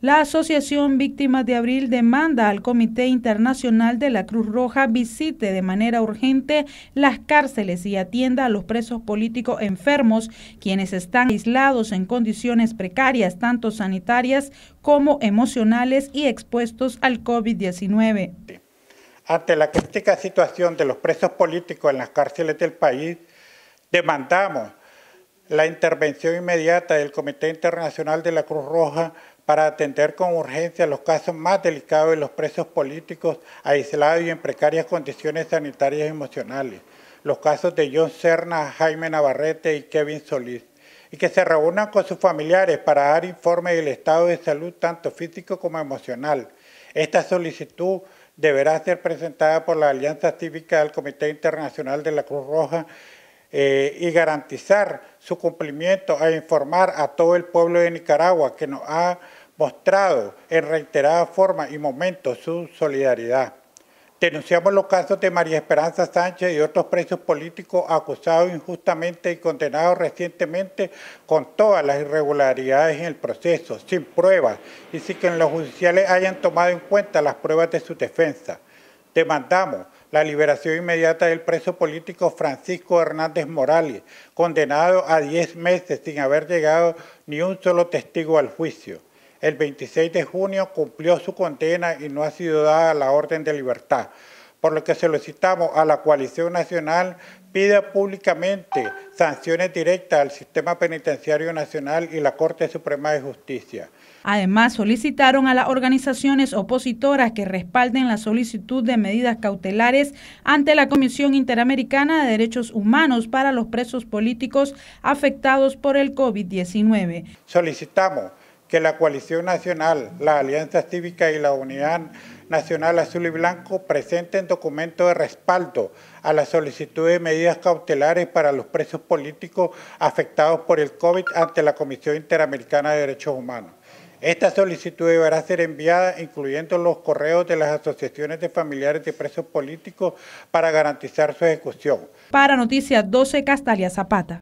La Asociación Víctimas de Abril demanda al Comité Internacional de la Cruz Roja visite de manera urgente las cárceles y atienda a los presos políticos enfermos, quienes están aislados en condiciones precarias, tanto sanitarias como emocionales y expuestos al COVID-19. Ante la crítica situación de los presos políticos en las cárceles del país, demandamos la intervención inmediata del Comité Internacional de la Cruz Roja para atender con urgencia los casos más delicados de los presos políticos aislados y en precarias condiciones sanitarias y emocionales, los casos de John Serna, Jaime Navarrete y Kevin Solís, y que se reúnan con sus familiares para dar informe del estado de salud tanto físico como emocional. Esta solicitud deberá ser presentada por la Alianza Cívica del Comité Internacional de la Cruz Roja eh, y garantizar su cumplimiento e informar a todo el pueblo de Nicaragua que nos ha mostrado en reiterada forma y momentos su solidaridad. Denunciamos los casos de María Esperanza Sánchez y otros presos políticos acusados injustamente y condenados recientemente con todas las irregularidades en el proceso, sin pruebas, y sin que los judiciales hayan tomado en cuenta las pruebas de su defensa. Demandamos la liberación inmediata del preso político Francisco Hernández Morales, condenado a 10 meses sin haber llegado ni un solo testigo al juicio el 26 de junio cumplió su condena y no ha sido dada la orden de libertad, por lo que solicitamos a la coalición nacional pida públicamente sanciones directas al sistema penitenciario nacional y la Corte Suprema de Justicia. Además, solicitaron a las organizaciones opositoras que respalden la solicitud de medidas cautelares ante la Comisión Interamericana de Derechos Humanos para los presos políticos afectados por el COVID-19. Solicitamos que la coalición nacional, la Alianza Cívica y la Unidad Nacional Azul y Blanco presenten documento de respaldo a la solicitud de medidas cautelares para los presos políticos afectados por el COVID ante la Comisión Interamericana de Derechos Humanos. Esta solicitud deberá ser enviada, incluyendo los correos de las asociaciones de familiares de presos políticos, para garantizar su ejecución. Para Noticias 12, Castalia Zapata.